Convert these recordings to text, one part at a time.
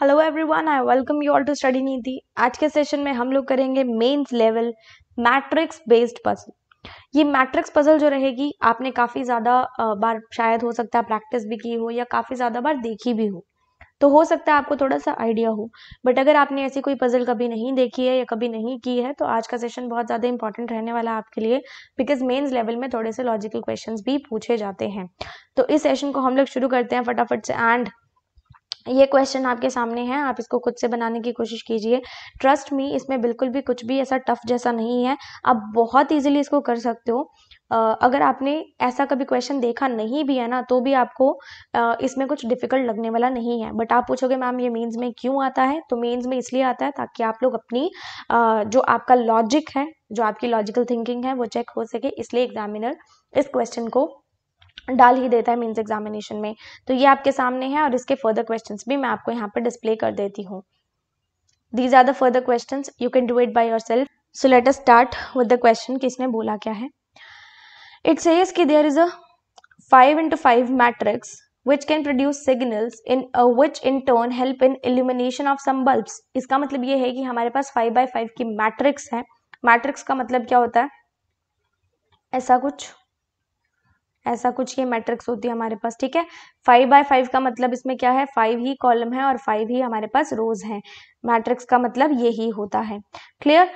Hello everyone I welcome you all to study Niti आज के session में हम लोग करेंगे mains level matrix based puzzle ये मैट्रिक्स पजल जो रहेगी आपने काफ़ी ज़्यादा बार शायद हो सकता है प्रैक्टिस भी की हो या काफ़ी ज़्यादा बार देखी भी हो तो हो सकता है आपको थोड़ा सा आइडिया हो बट अगर आपने ऐसी कोई पजल कभी नहीं देखी है या कभी नहीं की है तो आज का सेशन बहुत ज़्यादा इंपॉर्टेंट रहने वाला है आपके लिए बिकॉज मेन्स लेवल में थोड़े से लॉजिकल क्वेश्चंस भी पूछे जाते हैं तो इस सेशन को हम लोग शुरू करते हैं फटाफट से एंड ये क्वेश्चन आपके सामने है आप इसको खुद से बनाने की कोशिश कीजिए ट्रस्ट मी इसमें बिल्कुल भी कुछ भी ऐसा टफ जैसा नहीं है आप बहुत इजीली इसको कर सकते हो अगर आपने ऐसा कभी क्वेश्चन देखा नहीं भी है ना तो भी आपको इसमें कुछ डिफिकल्ट लगने वाला नहीं है बट आप पूछोगे मैम ये मीन्स में क्यों आता है तो मीन्स में इसलिए आता है ताकि आप लोग अपनी जो आपका लॉजिक है जो आपकी लॉजिकल थिंकिंग है वो चेक हो सके इसलिए एग्जामिनर इस क्वेश्चन को डाल ही देता है मीन्स एग्जामिनेशन में तो ये आपके सामने है और इसके फर्दर क्वेश्चंस भी मैं आपको यहाँ पर डिस्प्ले कर देती हूँ these are the further question you can do it by yourself so let us start with the question कि इसने बोला क्या है इट सेज कि there is a five into five matrix which can produce signals in which in turn help in in of uh, some some इसका मतलब ये है कि हमारे पास फाइव बाई फाइव की मैट्रिक्स है मैट्रिक्स का मतलब क्या होता है ऐसा कुछ ऐसा कुछ ये मैट्रिक्स होती है हमारे पास ठीक है फाइव बाय फाइव का मतलब इसमें क्या है फाइव ही कॉलम है और फाइव ही हमारे पास रोज हैं मैट्रिक्स का मतलब ये ही होता है clear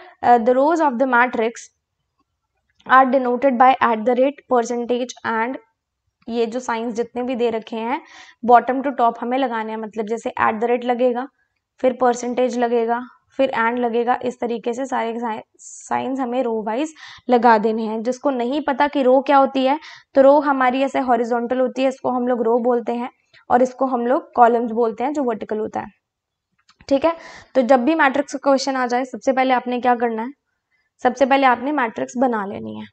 the rows of the matrix are denoted by at the rate percentage and ये जो साइंस जितने भी दे रखे हैं बॉटम टू टॉप हमें लगाने हैं मतलब जैसे एट द रेट लगेगा फिर परसेंटेज लगेगा फिर एंड लगेगा इस तरीके से सारे साइंस हमें रो वाइज लगा देने हैं जिसको नहीं पता कि रो क्या होती है तो रो हमारी ऐसे हॉरिजॉन्टल होती है इसको हम लोग रो बोलते हैं और इसको हम लोग कॉलम्स बोलते हैं जो वर्टिकल होता है ठीक है तो जब भी मैट्रिक्स का क्वेश्चन आ जाए सबसे पहले आपने क्या करना है सबसे पहले आपने मैट्रिक्स बना लेनी है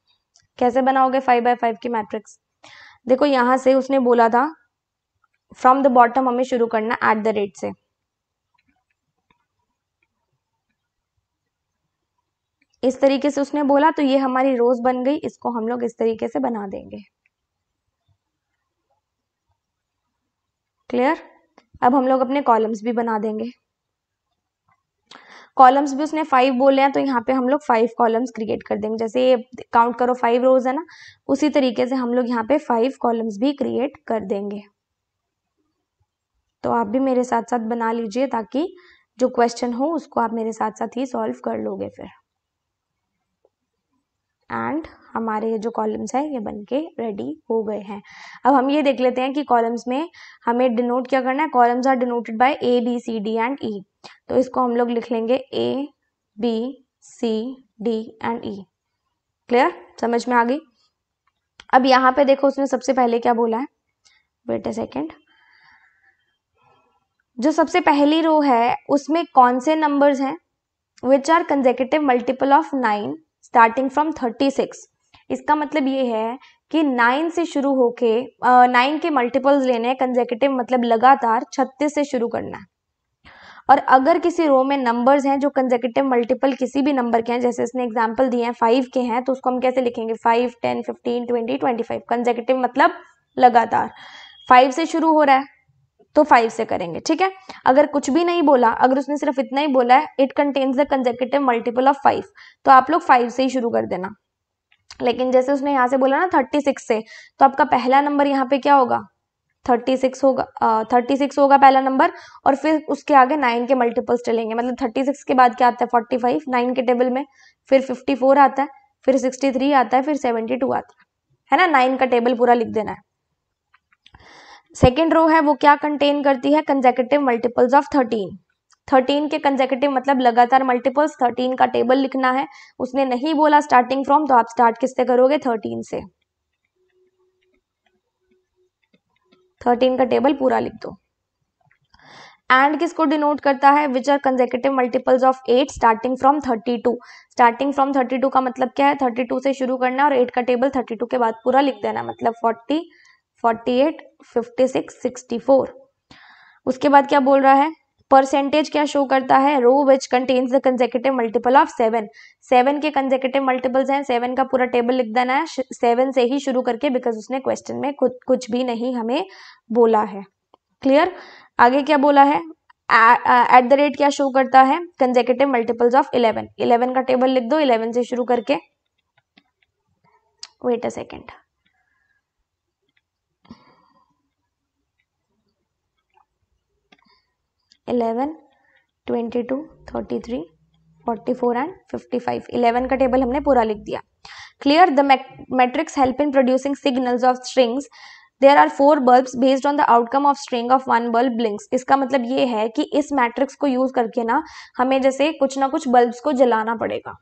कैसे बनाओगे फाइव बाय फाइव की मैट्रिक्स देखो यहाँ से उसने बोला था फ्रॉम द बॉटम हमें शुरू करना एट द रेट से इस तरीके से उसने बोला तो ये हमारी रोज़ बन गई इसको हम लोग इस तरीके से बना देंगे क्लियर अब हम लोग अपने कॉलम्स भी बना देंगे कॉलम्स भी उसने फाइव बोले हैं तो यहाँ पे हम लोग फाइव कॉलम्स क्रिएट कर देंगे जैसे ये काउंट करो फाइव रोज है ना उसी तरीके से हम लोग यहाँ पे फाइव कॉलम्स भी क्रिएट कर देंगे तो आप भी मेरे साथ साथ बना लीजिए ताकि जो क्वेश्चन हो उसको आप मेरे साथ साथ ही सॉल्व कर लोगे फिर एंड हमारे जो कॉलम्स हैं ये बनके रेडी हो गए हैं अब हम ये देख लेते हैं कि कॉलम्स में हमें डिनोट क्या करना है columns are denoted by A B C D and E तो इसको हम लोग लिख लेंगे A B C D and E clear समझ में आ गई अब यहाँ पे देखो उसने सबसे पहले क्या बोला है वेट ए सेकेंड जो सबसे पहली रो है उसमें कौन से नंबर्स हैं which are consecutive multiple of nine starting from thirty six इसका मतलब ये है कि नाइन से शुरू होके नाइन के मल्टीपल्स लेने हैं कंजेकेटिव मतलब लगातार छत्तीस से शुरू करना है और अगर किसी रो में नंबर्स हैं जो कंजेकेटिव मल्टीपल किसी भी नंबर के हैं जैसे इसने एग्जाम्पल दिए हैं फाइव के हैं तो उसको हम कैसे लिखेंगे five ten fifteen twenty twenty five consecutive मतलब लगातार फाइव से शुरू हो रहा है तो फाइव से करेंगे ठीक है अगर कुछ भी नहीं बोला अगर उसने सिर्फ इतना ही बोला है it contains the multiple of five तो आप लोग फाइव से ही शुरू कर देना लेकिन जैसे उसने यहाँ से बोला ना थर्टी सिक्स से तो आपका पहला नंबर यहाँ पे क्या होगा थर्टी सिक्स होगा थर्टी सिक्स होगा पहला नंबर और फिर उसके आगे नाइन के मल्टीपल्स चलेंगे मतलब थर्टी सिक्स के बाद क्या आता है फोर्टी फाइव नाइन के टेबल में फिर फिफ्टी फोर आता है फिर सिक्सटी थ्री आता है फिर सेवेंटी टू आता है है ना नाइन का टेबल पूरा लिख देना है सेकेंड रो है वो क्या कंटेन करती है consecutive multiples of thirteen thirteen के कंजेकेटिव मतलब लगातार मल्टीपल्स थर्टीन का टेबल लिखना है उसने नहीं बोला स्टार्टिंग फ्रॉम तो आप स्टार्ट किससे करोगे थर्टीन से थर्टीन का टेबल पूरा लिख दो एंड किसको डिनोट करता है which are consecutive multiples of eight starting from thirty two starting from thirty two का मतलब क्या है थर्टी टू से शुरू करना और एट का टेबल थर्टी टू के बाद पूरा लिख देना मतलब forty forty eight fifty six sixty four उसके बाद क्या बोल रहा है परसेंटेज क्या शो करता है row which contains the consecutive multiple of seven seven के कंजेकेटिव मल्टीपल्स हैं सेवन का पूरा टेबल लिख देना है सेवन से ही शुरू करके बिकॉज उसने क्वेश्चन में कुछ कुछ भी नहीं हमें बोला है क्लियर आगे क्या बोला है एट द रेट क्या शो करता है consecutive multiples of eleven eleven का टेबल लिख दो इलेवन से शुरू करके wait a second eleven twenty two thirty three forty four and fifty five eleven का टेबल हमने पूरा लिख दिया clear the matrix help in producing signals of strings there are four bulb based on the outcome of string of one bulb blinks इसका मतलब ये है कि इस मैट्रिक्स को यूज करके ना हमें जैसे कुछ ना कुछ बल्ब्स को जलाना पड़ेगा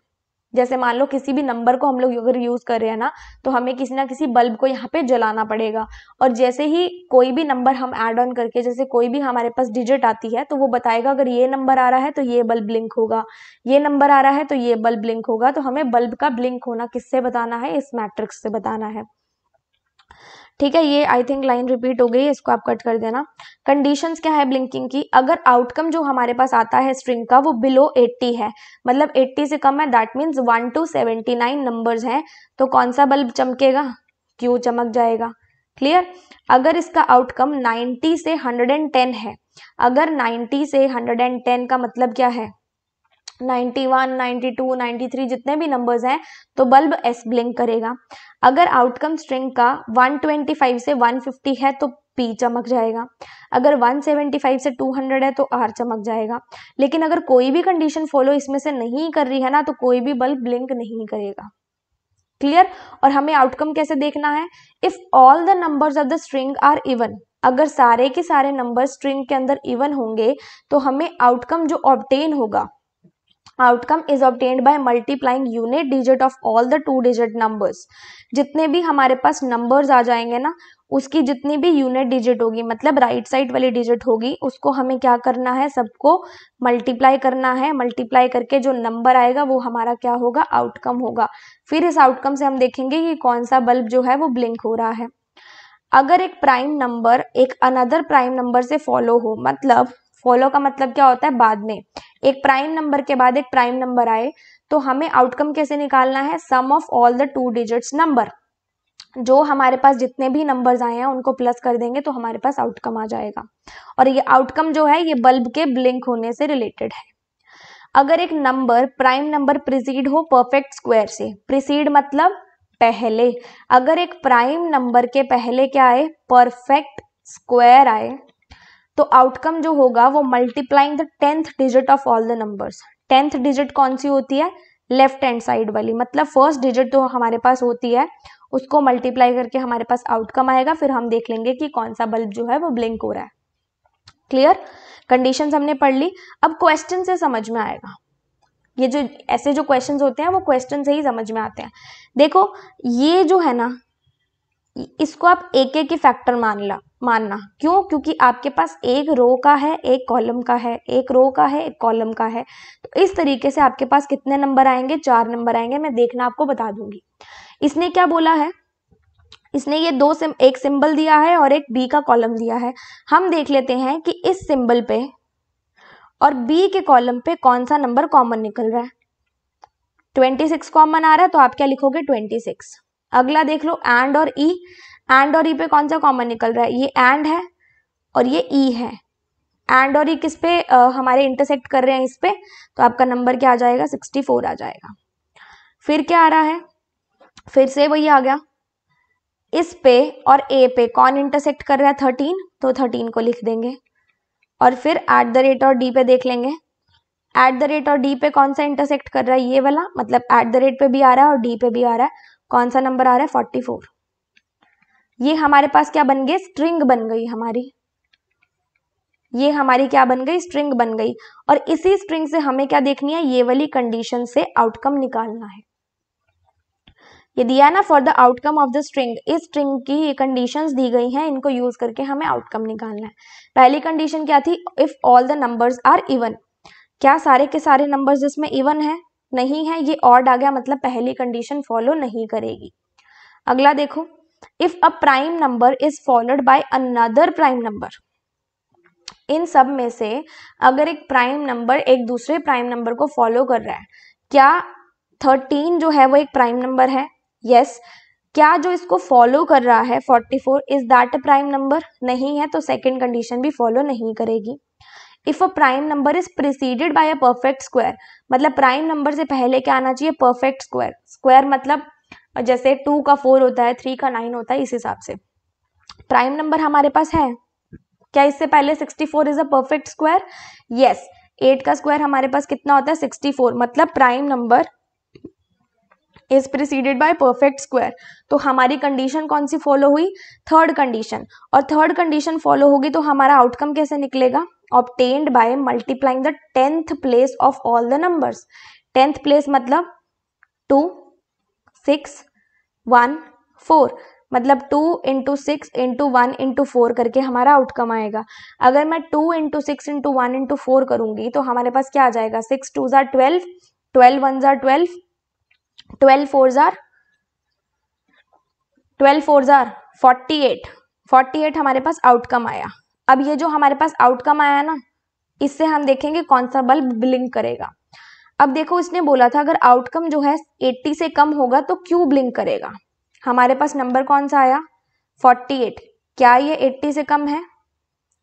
जैसे मान लो किसी भी नंबर को हम लोग अगर यूज़ कर रहे हैं ना तो हमें किसी ना किसी बल्ब को यहाँ पे जलाना पड़ेगा और जैसे ही कोई भी नंबर हम ऐड ऑन करके जैसे कोई भी हमारे पास डिजिट आती है तो वो बताएगा अगर ये नंबर आ रहा है तो ये बल्ब ब्लिंक होगा ये नंबर आ रहा है तो ये बल्ब ब्लिंक होगा तो हमें बल्ब का ब्लिंक होना किससे बताना है इस मैट्रिक्स से बताना है ठीक है ये आई थिंक लाइन रिपीट हो गई इसको आप कट कर देना कंडीशंस क्या है ब्लिंकिंग की अगर आउटकम जो हमारे पास आता है स्ट्रिंग का वो बिलो 80 है मतलब 80 से कम है that means one two seventy nine numbers हैं तो कौन सा बल्ब चमकेगा क्यों चमक जाएगा क्लियर अगर इसका आउटकम 90 से 110 है अगर 90 से 110 का मतलब क्या है ninety one ninety two ninety three जितने भी नंबर्स हैं तो बल्ब एस ब्लिंक करेगा अगर आउटकम स्ट्रिंग का 125 से 150 है तो पी चमक जाएगा अगर 175 से 200 है तो आर चमक जाएगा लेकिन अगर कोई भी कंडीशन फॉलो इसमें से नहीं कर रही है ना तो कोई भी बल्ब ब्लिंक नहीं करेगा क्लियर और हमें आउटकम कैसे देखना है if all the numbers of the string are even अगर सारे के सारे नंबर स्ट्रिंग के अंदर इवन होंगे तो हमें आउटकम जो ऑब्टेन होगा outcome is obtained by multiplying unit digit of all the two digit numbers जितने भी हमारे पास नंबर्स आ जाएंगे ना उसकी जितनी भी यूनिट डिजिट होगी मतलब राइट right साइड वाली डिजिट होगी उसको हमें क्या करना है सबको मल्टीप्लाई करना है मल्टीप्लाई करके जो नंबर आएगा वो हमारा क्या होगा आउटकम होगा फिर इस आउटकम से हम देखेंगे कि कौन सा बल्ब जो है वो ब्लिंक हो रहा है अगर एक प्राइम नंबर एक अनदर प्राइम नंबर से फॉलो हो मतलब फॉलो का मतलब क्या होता है बाद में एक प्राइम नंबर के बाद एक प्राइम नंबर आए तो हमें आउटकम कैसे निकालना है sum of all the two digits number जो हमारे पास जितने भी नंबर्स आए हैं उनको प्लस कर देंगे तो हमारे पास आउटकम आ जाएगा और ये आउटकम जो है ये बल्ब के ब्लिंक होने से रिलेटेड है अगर एक नंबर प्राइम नंबर प्रिसीड हो परफेक्ट स्क्वायर से प्रिसीड मतलब पहले अगर एक प्राइम नंबर के पहले क्या आए परफेक्ट स्क्वायर आए तो आउटकम जो होगा वो multiplying the tenth digit of all the numbers tenth digit कौन सी होती है लेफ्ट हैंड साइड वाली मतलब फर्स्ट डिजिट जो हमारे पास होती है उसको मल्टीप्लाई करके हमारे पास आउटकम आएगा फिर हम देख लेंगे कि कौन सा बल्ब जो है वो ब्लिंक हो रहा है क्लियर कंडीशन हमने पढ़ ली अब क्वेश्चन से समझ में आएगा ये जो ऐसे जो क्वेश्चन होते हैं वो क्वेश्चन से ही समझ में आते हैं देखो ये जो है ना इसको आप एक एक फैक्टर मान ला मानना क्यों क्योंकि आपके पास एक रो का है एक कॉलम का है एक रो का है एक कॉलम का है तो इस तरीके से आपके पास कितने नंबर आएंगे चार नंबर आएंगे मैं देखना आपको बता दूंगी इसने क्या बोला है इसने ये दो सिम एक सिंबल दिया है और एक बी का कॉलम दिया है हम देख लेते हैं कि इस सिंबल पे और बी के कॉलम पे कौन सा नंबर कॉमन निकल रहा है ट्वेंटी सिक्स कॉमन आ रहा है तो आप क्या लिखोगे ट्वेंटी सिक्स अगला देख लो एंड और ई e, एंड और ई e पे कौन सा कॉमन निकल रहा है ये एंड है और ये ई e है एंड और ई e किस पे आ, हमारे इंटरसेक्ट कर रहे हैं इस पे तो आपका नंबर क्या आ जाएगा सिक्सटी फोर आ जाएगा फिर क्या आ रहा है फिर से वही आ गया इस पे और ए पे कौन इंटरसेक्ट कर रहा है थर्टीन तो थर्टीन को लिख देंगे और फिर एट द रेट और डी पे देख लेंगे एट द रेट और डी पे कौन सा इंटरसेक्ट कर रहा है ये वाला मतलब एट द रेट पे भी आ रहा है और डी पे भी आ रहा है कौन सा नंबर आ रहा है फोर्टी फोर ये हमारे पास क्या बन गए स्ट्रिंग बन गई हमारी ये हमारी क्या बन गई स्ट्रिंग बन गई और इसी स्ट्रिंग से हमें क्या देखनी है ये वाली कंडीशन से आउटकम निकालना है ये दिया ना for the outcome of the string इस स्ट्रिंग की ये कंडीशंस दी गई हैं इनको यूज करके हमें आउटकम निकालना है पहली कंडीशन क्या थी if all the numbers are even क्या सारे के सारे नंबर्स जिसमें इवन है नहीं है ये ऑड आ गया मतलब पहली कंडीशन फॉलो नहीं करेगी अगला देखो if a prime number is followed by another prime number इन सब में से अगर एक प्राइम नंबर एक दूसरे प्राइम नंबर को फॉलो कर रहा है क्या थर्टीन जो है वो एक प्राइम नंबर है यस yes. क्या जो इसको फॉलो कर रहा है forty four is that a prime number नहीं है तो सेकेंड कंडीशन भी फॉलो नहीं करेगी if a prime number is preceded by a perfect square मतलब प्राइम नंबर से पहले क्या आना चाहिए परफेक्ट स्क्वायर स्क्वायर मतलब जैसे टू का फोर होता है थ्री का नाइन होता है इस हिसाब से प्राइम नंबर हमारे पास है क्या इससे पहले sixty four is a perfect square yes eight का स्क्वायर हमारे पास कितना होता है सिक्सटी फोर मतलब prime number is preceded by perfect square तो हमारी कंडीशन कौन सी फॉलो हुई थर्ड कंडीशन और थर्ड कंडीशन फॉलो होगी तो हमारा आउटकम कैसे निकलेगा obtained by multiplying the tenth place of all the numbers tenth place मतलब टू सिक्स वन फोर मतलब two into six into one into four करके हमारा आउटकम आएगा अगर मैं two into six into one into four करूँगी तो हमारे पास क्या आ जाएगा six two are twelve twelve one are twelve twelve four are twelve four are forty eight forty eight हमारे पास आउटकम आया अब ये जो हमारे पास आउटकम आया ना इससे हम देखेंगे कौन सा बल्ब ब्लिंक करेगा अब देखो इसने बोला था अगर आउटकम जो है 80 से कम होगा तो क्यू ब्लिंक करेगा हमारे पास नंबर कौन सा आया 48 क्या ये 80 से कम है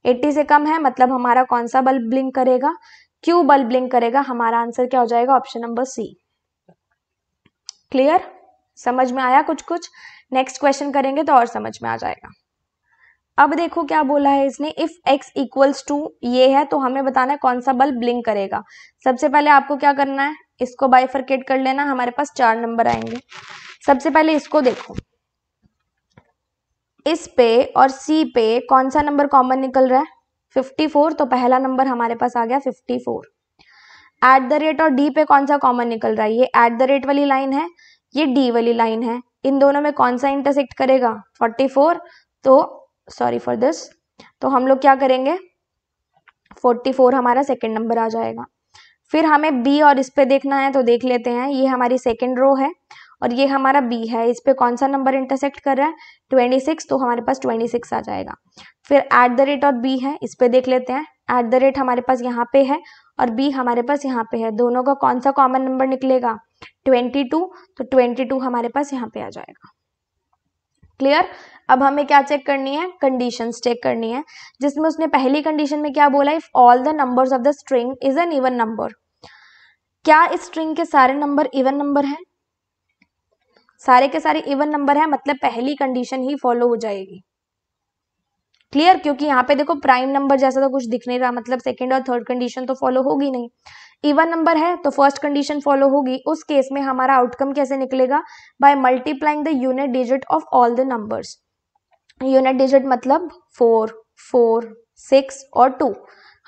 80 से कम है मतलब हमारा कौन सा बल्ब ब्लिंक करेगा क्यू बल्ब ब्लिंक करेगा हमारा आंसर क्या हो जाएगा ऑप्शन नंबर सी क्लियर समझ में आया कुछ कुछ नेक्स्ट क्वेश्चन करेंगे तो और समझ में आ जाएगा अब देखो क्या बोला है इसने इफ x इक्वल्स टू ये है तो हमें बताना है कौन सा बल्ब ब्लिंक करेगा सबसे पहले आपको क्या करना है इसको बाइफर्केट कर लेना हमारे पास चार नंबर आएंगे सबसे पहले इसको देखो इस पे और सी पे कौन सा नंबर कॉमन निकल रहा है 54 तो पहला नंबर हमारे पास आ गया 54 एट द रेट और डी पे कौन सा कॉमन निकल रहा है ये एट द रेट वाली लाइन है ये डी वाली लाइन है इन दोनों में कौन सा इंटरसेक्ट करेगा 44 तो सॉरी फॉर दिस तो हम लोग क्या करेंगे फोर्टी फोर हमारा सेकेंड नंबर आ जाएगा फिर हमें बी और इस पर देखना है तो देख लेते हैं ये हमारी सेकेंड रो है और ये हमारा बी है इस पर कौन सा नंबर इंटरसेक्ट कर रहा है ट्वेंटी सिक्स तो हमारे पास ट्वेंटी सिक्स आ जाएगा फिर एट द रेट और बी है इस पर देख लेते हैं एट द रेट हमारे पास यहाँ पे है और बी हमारे पास यहाँ पे है दोनों का कौन सा कॉमन नंबर निकलेगा ट्वेंटी टू तो ट्वेंटी टू हमारे पास यहाँ पे आ जाएगा क्लियर अब हमें क्या चेक करनी है कंडीशंस चेक करनी है जिसमें उसने पहली कंडीशन में क्या बोला if all the numbers of the string is an even number क्या इस स्ट्रिंग के सारे नंबर इवन नंबर हैं सारे के सारे इवन नंबर हैं मतलब पहली कंडीशन ही फॉलो हो जाएगी क्लियर क्योंकि यहाँ पे देखो प्राइम नंबर जैसा तो कुछ दिख नहीं रहा मतलब सेकेंड और थर्ड कंडीशन तो फॉलो होगी नहीं इवन नंबर है तो फर्स्ट कंडीशन फॉलो होगी उस केस में हमारा आउटकम कैसे निकलेगा by multiplying the unit digit of all the numbers unit digit मतलब फोर फोर सिक्स और टू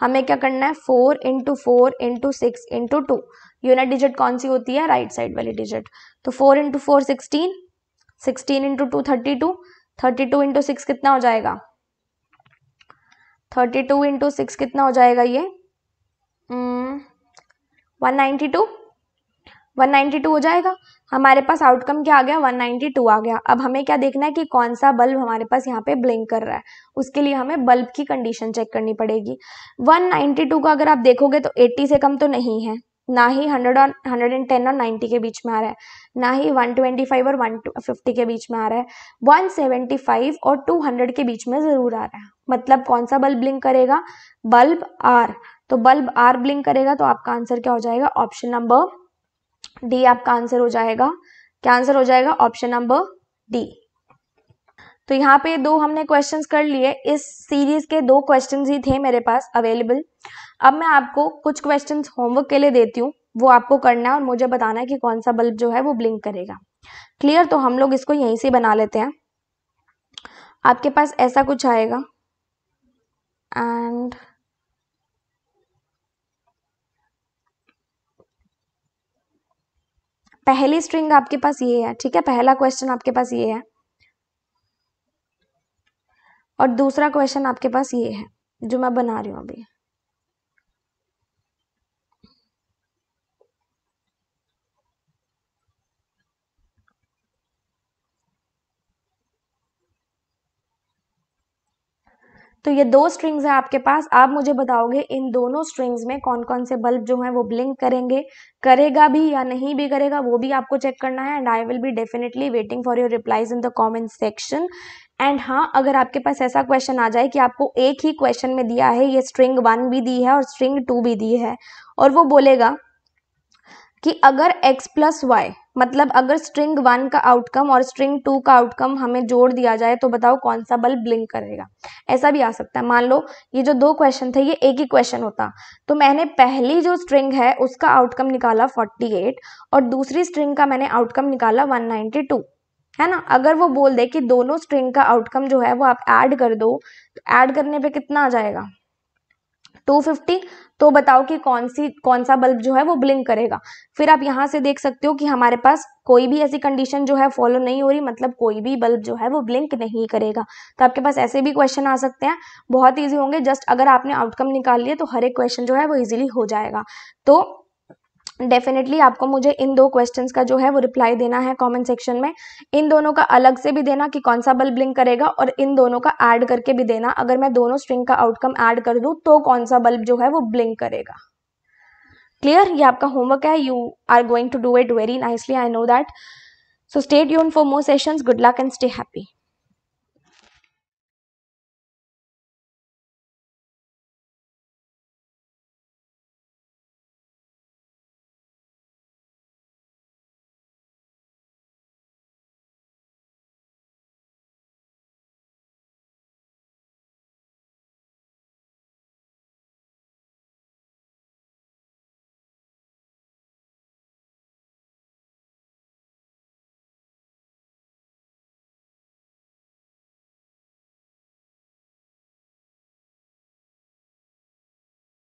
हमें क्या करना है four into four into six into two unit digit कौन सी होती है राइट साइड वाली डिजिट तो four into four sixteen sixteen into two thirty two thirty two into six कितना हो जाएगा थर्टी टू इंटू सिक्स कितना हो जाएगा ये वन नाइन्टी टू 192 हो जाएगा हमारे पास आउटकम क्या आ गया 192 आ गया अब हमें क्या देखना है कि कौन सा बल्ब हमारे पास यहाँ पे ब्लिंक कर रहा है उसके लिए हमें बल्ब की कंडीशन चेक करनी पड़ेगी 192 का अगर आप देखोगे तो 80 से कम तो नहीं है ना ही 100 और 110 और 90 के बीच में आ रहा है ना ही 125 और 150 के बीच में आ रहा है 175 और 200 के बीच में ज़रूर आ रहा है मतलब कौन सा बल्ब ब्लिंक करेगा बल्ब आर तो बल्ब आर ब्लिंक करेगा तो आपका आंसर क्या हो जाएगा ऑप्शन नंबर डी आपका आंसर हो जाएगा क्या आंसर हो जाएगा ऑप्शन नंबर डी तो यहाँ पे दो हमने क्वेश्चंस कर लिए इस सीरीज के दो क्वेश्चंस ही थे मेरे पास अवेलेबल अब मैं आपको कुछ क्वेश्चंस होमवर्क के लिए देती हूँ वो आपको करना है और मुझे बताना है कि कौन सा बल्ब जो है वो ब्लिंक करेगा क्लियर तो हम लोग इसको यहीं से बना लेते हैं आपके पास ऐसा कुछ आएगा एंड and... पहली स्ट्रिंग आपके पास ये है ठीक है पहला क्वेश्चन आपके पास ये है और दूसरा क्वेश्चन आपके पास ये है जो मैं बना रही हूँ अभी तो ये दो स्ट्रिंग्स हैं आपके पास आप मुझे बताओगे इन दोनों स्ट्रिंग्स में कौन कौन से बल्ब जो हैं वो ब्लिंक करेंगे करेगा भी या नहीं भी करेगा वो भी आपको चेक करना है and I will be definitely waiting for your replies in the comment section and हाँ अगर आपके पास ऐसा क्वेश्चन आ जाए कि आपको एक ही क्वेश्चन में दिया है ये स्ट्रिंग वन भी दी है और स्ट्रिंग टू भी दी है और वो बोलेगा कि अगर x प्लस वाई मतलब अगर स्ट्रिंग वन का आउटकम और स्ट्रिंग टू का आउटकम हमें जोड़ दिया जाए तो बताओ कौन सा बल्ब ब्लिंक करेगा ऐसा भी आ सकता है मान लो ये जो दो क्वेश्चन थे ये एक ही क्वेश्चन होता तो मैंने पहली जो स्ट्रिंग है उसका आउटकम निकाला 48 और दूसरी स्ट्रिंग का मैंने आउटकम निकाला 192 है ना अगर वो बोल दे कि दोनों स्ट्रिंग का आउटकम जो है वो आप ऐड कर दो तो ऐड करने पर कितना आ जाएगा 250 तो बताओ कि कौन सी कौन सा बल्ब जो है वो ब्लिंक करेगा फिर आप यहाँ से देख सकते हो कि हमारे पास कोई भी ऐसी कंडीशन जो है फॉलो नहीं हो रही मतलब कोई भी बल्ब जो है वो ब्लिंक नहीं करेगा तो आपके पास ऐसे भी क्वेश्चन आ सकते हैं बहुत ईजी होंगे जस्ट अगर आपने आउटकम निकाल लिया तो हर एक क्वेश्चन जो है वो ईजिली हो जाएगा तो डेफिनेटली आपको मुझे इन दो क्वेश्चंस का जो है वो रिप्लाई देना है कमेंट सेक्शन में इन दोनों का अलग से भी देना कि कौन सा बल्ब ब्लिंक करेगा और इन दोनों का ऐड करके भी देना अगर मैं दोनों स्ट्रिंग का आउटकम ऐड कर दूँ तो कौन सा बल्ब जो है वो ब्लिंक करेगा क्लियर ये आपका होमवर्क है you are going to do it very nicely I know that so stay यून for more session good luck and stay happy